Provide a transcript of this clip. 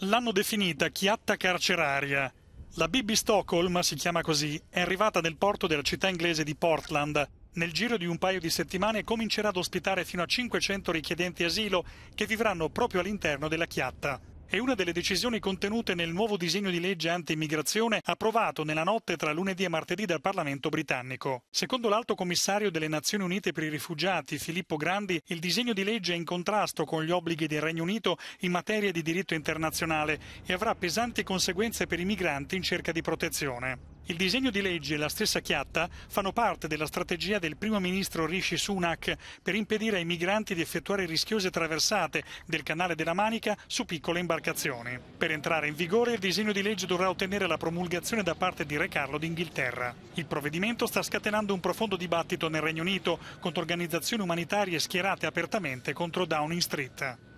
l'hanno definita chiatta carceraria. La BB Stockholm si chiama così, è arrivata nel porto della città inglese di Portland. Nel giro di un paio di settimane comincerà ad ospitare fino a 500 richiedenti asilo che vivranno proprio all'interno della chiatta è una delle decisioni contenute nel nuovo disegno di legge anti-immigrazione approvato nella notte tra lunedì e martedì dal Parlamento britannico. Secondo l'Alto Commissario delle Nazioni Unite per i Rifugiati, Filippo Grandi, il disegno di legge è in contrasto con gli obblighi del Regno Unito in materia di diritto internazionale e avrà pesanti conseguenze per i migranti in cerca di protezione. Il disegno di legge e la stessa chiatta fanno parte della strategia del primo ministro Rishi Sunak per impedire ai migranti di effettuare rischiose traversate del canale della Manica su piccole imbarcazioni. Per entrare in vigore il disegno di legge dovrà ottenere la promulgazione da parte di Re Carlo d'Inghilterra. Il provvedimento sta scatenando un profondo dibattito nel Regno Unito contro organizzazioni umanitarie schierate apertamente contro Downing Street.